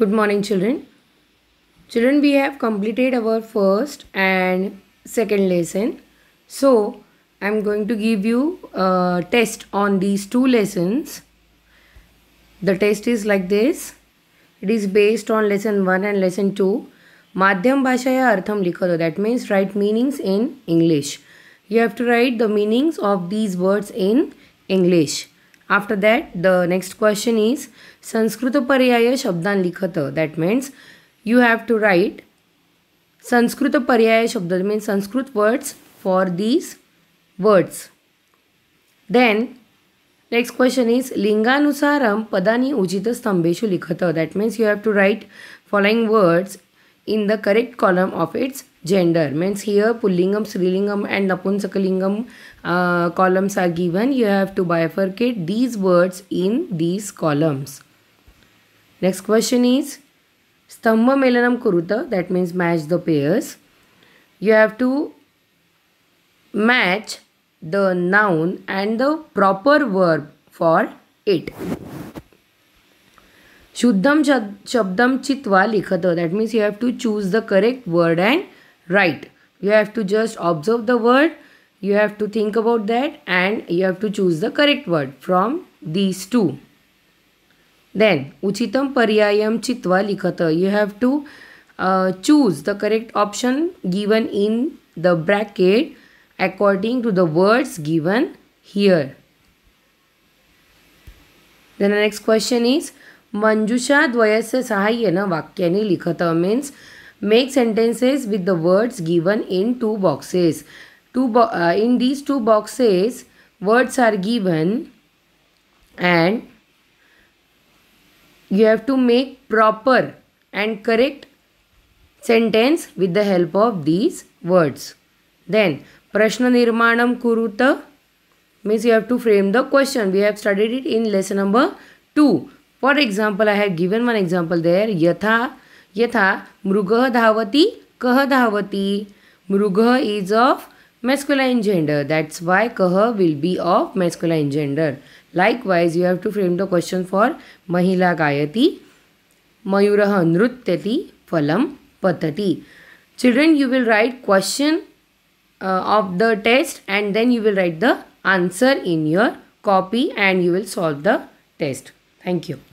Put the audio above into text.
Good morning children. Children, we have completed our first and second lesson. So, I am going to give you a test on these two lessons. The test is like this. It is based on lesson 1 and lesson 2. Madhyam Bhashaya Artham Likho. That means write meanings in English. You have to write the meanings of these words in English. After that the next question is Sanskrit पर्याय शब्दां लिखत that means you have to write Sanskrit पर्याय शब्द means Sanskrit words for these words then next question is लिंगानुसार पदानी उचित स्तंभेशु लिखत that means you have to write following words in the correct column of its gender means here pullingam strilingam and napunsakalingam uh, columns are given you have to bifurcate these words in these columns next question is stamba melanam kuruta that means match the pairs you have to match the noun and the proper verb for it शुद्धम शब्दम चित्वा Likhata. That means you have to choose the correct word and write. You have to just observe the word, you have to think about that and you have to choose the correct word from these two. Then, Uchitam Paryayam Chitva Likhata. You have to uh, choose the correct option given in the bracket according to the words given here. Then the next question is, Manjusha Dvayasya Sahayena Vakyani Likhata means Make sentences with the words given in two boxes. Two bo uh, in these two boxes, words are given and you have to make proper and correct sentence with the help of these words. Then, Prashna Nirmanam Kuruta means you have to frame the question. We have studied it in lesson number 2. For example, I have given one example there. Yatha यथा मृग धावती कह धावती मृग is of masculine gender that's why कह will be of masculine gender wise you have to frame the question for महिला गायती मयूर नृत्यति फलम पतती children you will write question of the test and then you will write the answer in your copy and you will solve the test thank you